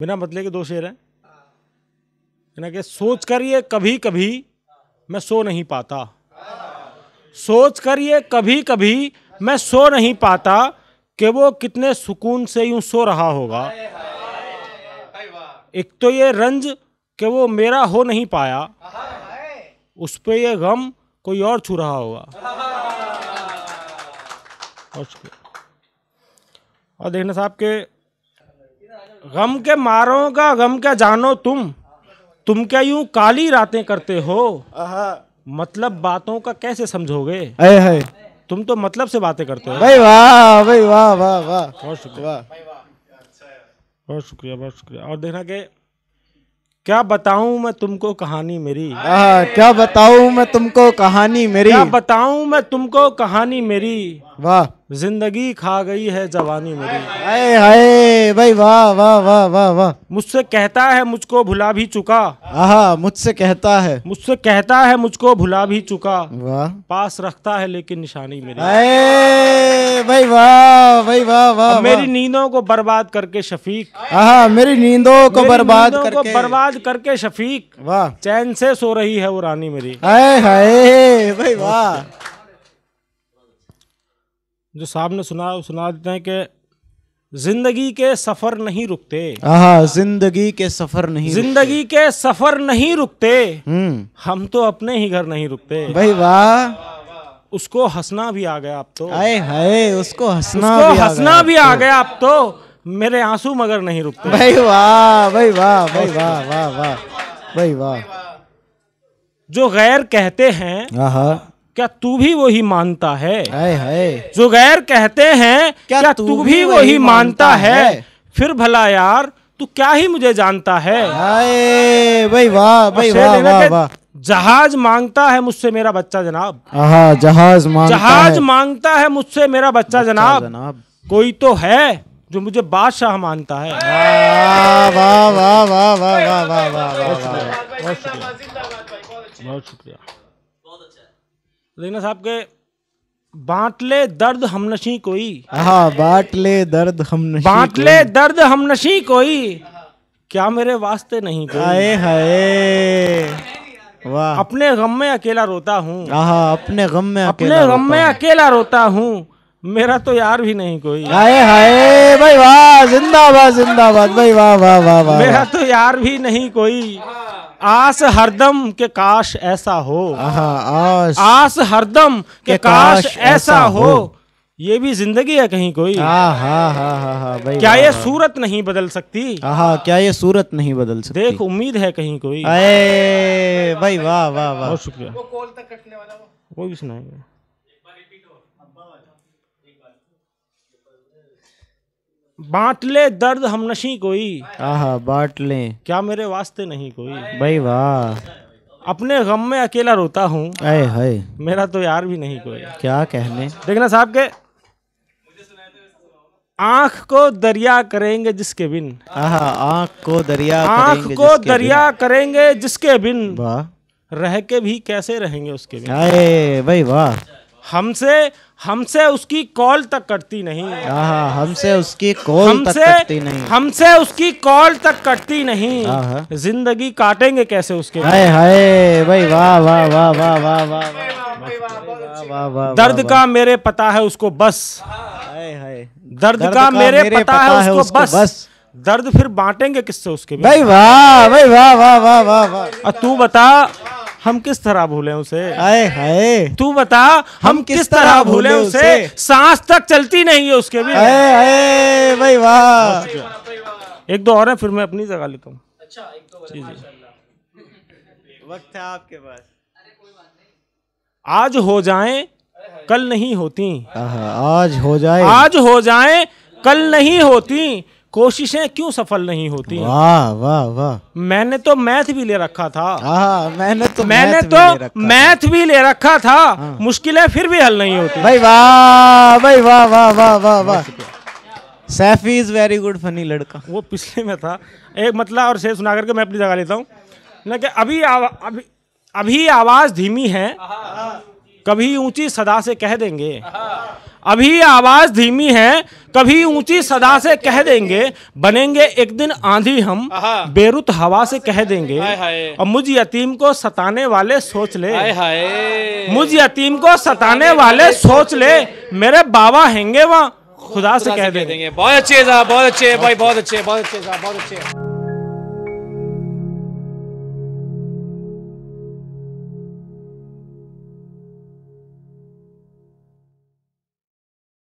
बिना मतले के दो शेर हैं ना कि सोच कर ये कभी कभी मैं सो नहीं पाता सोच कर ये कभी कभी मैं सो नहीं पाता कि वो कितने सुकून से यूं सो रहा होगा एक तो ये रंज कि वो मेरा हो नहीं पाया उस पर यह गम कोई और छू रहा होगा और देखना साहब के गम के मारो का गम क्या जानो तुम तुम क्या यूं काली रातें करते हो मतलब बातों का कैसे समझोगे तुम तो मतलब से बातें करते हो भाई वाह भाई वाह वाह वाह बहुत शुक्रिया बहुत शुक्रिया बहुत शुक्रिया और देखना के क्या बताऊं मैं तुमको कहानी मेरी आ, क्या बताऊं मैं तुमको कहानी मेरी क्या बताऊं मैं तुमको कहानी मेरी वाह जिंदगी खा गई है जवानी मेरी हाय हाय भाई वाह वाह वाह वाह वाह मुझसे कहता है मुझको भुला भी चुका आहा मुझसे कहता है मुझसे कहता है मुझको भुला भी चुका वाह पास रखता है लेकिन निशानी मेरी भाई वाह भाई वाह वाह मेरी नींदों को बर्बाद करके शफीक हाँ मेरी नींदों को बर्बाद करके बर्बाद करके शफीक वाह चैन से सो रही है वो रानी मेरी हाय हाय भाई वाह जो साहब ने सुना सुना देते हैं कि जिंदगी के सफर नहीं रुकते हाँ जिंदगी के सफर नहीं जिंदगी के सफर नहीं रुकते हम्म। हम तो अपने ही घर नहीं रुकते भाई वाह उसको हंसना भी आ गया आप तो आए हाय उसको हंसना उसको हंसना भी आ गया आप तो।, तो मेरे आंसू मगर नहीं रुकते भाई वाह भाई वाह भाई वाह वाह वाह भाई वाह जो गैर कहते हैं हाँ, हाँ। क्या तू भी वही मानता है आए हाय जो गैर कहते हैं क्या तू भी वही मानता है फिर भला यार तू क्या ही मुझे जानता है भाई वाह भाई वाह वाह वाह जहाज मांगता है मुझसे मेरा बच्चा जनाब जहाज मांगता जहाज है। मांगता है मुझसे मेरा बच्चा, बच्चा जनाब जनाब कोई तो है जो मुझे बादशाह मानता है बहुत शुक्रिया साहब के बांटले दर्द हमनशी कोई हाँ दर्द हम बांटले दर्द हमनशी कोई क्या मेरे वास्ते नहीं कोई हाय हाय अपने गम में अकेला रोता हूँ अपने गम में अपने गम में अकेला रोता हूँ मेरा तो यार भी नहीं कोई हाय हाय भाई वाह जिंदाबाद जिंदाबाद भाई वाह वाह वाह वाह मेरा तो यार भी नहीं कोई आस हरदम के काश ऐसा हो आस आस हरदम के काश ऐसा हो ये भी जिंदगी है कहीं कोई हाँ हाँ हाँ हाँ भाई हाँ, क्या ये सूरत नहीं बदल सकती हाँ, हाँ क्या ये सूरत नहीं बदल सकती देख उम्मीद है कहीं कोई अरे भाई वाह वाह वाह बहुत शुक्रिया वो कॉल तक कटने वाला वो वो भी सुनाएंगे बांट ले दर्द हम नशी कोई आहा हाँ, बांट ले क्या मेरे वास्ते नहीं कोई भाई वाह अपने गम में अकेला रोता हूँ मेरा तो यार भी नहीं कोई क्या कहने देखना साहब के आंख को दरिया करेंगे जिसके बिन आंख को दरिया आंख को दरिया करेंगे जिसके बिन वाह रह के भी कैसे रहेंगे उसके बिन अरे भाई वाह हमसे हमसे उसकी कॉल तक कटती नहीं हमसे उसकी कॉल तक कटती नहीं हमसे उसकी कॉल तक कटती नहीं जिंदगी काटेंगे कैसे उसके हाय हाय भाई वाह वाह वाह वाह वाह वाह दर्द का मेरे पता है उसको बस हाय हाय दर्द, दर्द का, मेरे, मेरे पता, पता है उसको बस, बस। दर्द फिर बांटेंगे किससे उसके भाई वाह भाई वाह वाह वाह वाह वाह तू बता हम किस तरह भूले उसे आए हाय तू बता हम किस तरह भूले उसे सांस तक चलती नहीं है उसके भी आए आए भाई वाह एक दो और है फिर मैं अपनी जगह लेता हूँ अच्छा एक दो वक्त है आपके पास आज हो जाएं कल नहीं होती आज हो जाए आज हो जाए कल नहीं होती कोशिशें क्यों सफल नहीं होती वाह वाह वाह मैंने तो मैथ भी ले रखा था आ, मैंने तो मैंने मैथ तो मैथ भी ले रखा था हाँ। मुश्किलें फिर भी हल नहीं होती भाई वाह भाई वाह वाह वाह वाह वाह Saifi is very good funny लड़का वो पिछले में था एक मतलब और शेर सुना करके मैं अपनी जगह लेता हूँ ना कि अभी अभी अभी आवाज धीमी है कभी ऊंची सदा से कह देंगे अभी आवाज धीमी है कभी ऊंची सदा से कह देंगे बनेंगे एक दिन आंधी हम बेरुत हवा से कह देंगे और मुझ यतीम को सताने वाले सोच ले मुझ यतीम को सताने वाले सोच ले मेरे बाबा हैंगे वहाँ खुदा से कह देंगे बहुत अच्छे साहब बहुत अच्छे भाई बहुत अच्छे बहुत अच्छे साहब बहुत अच्छे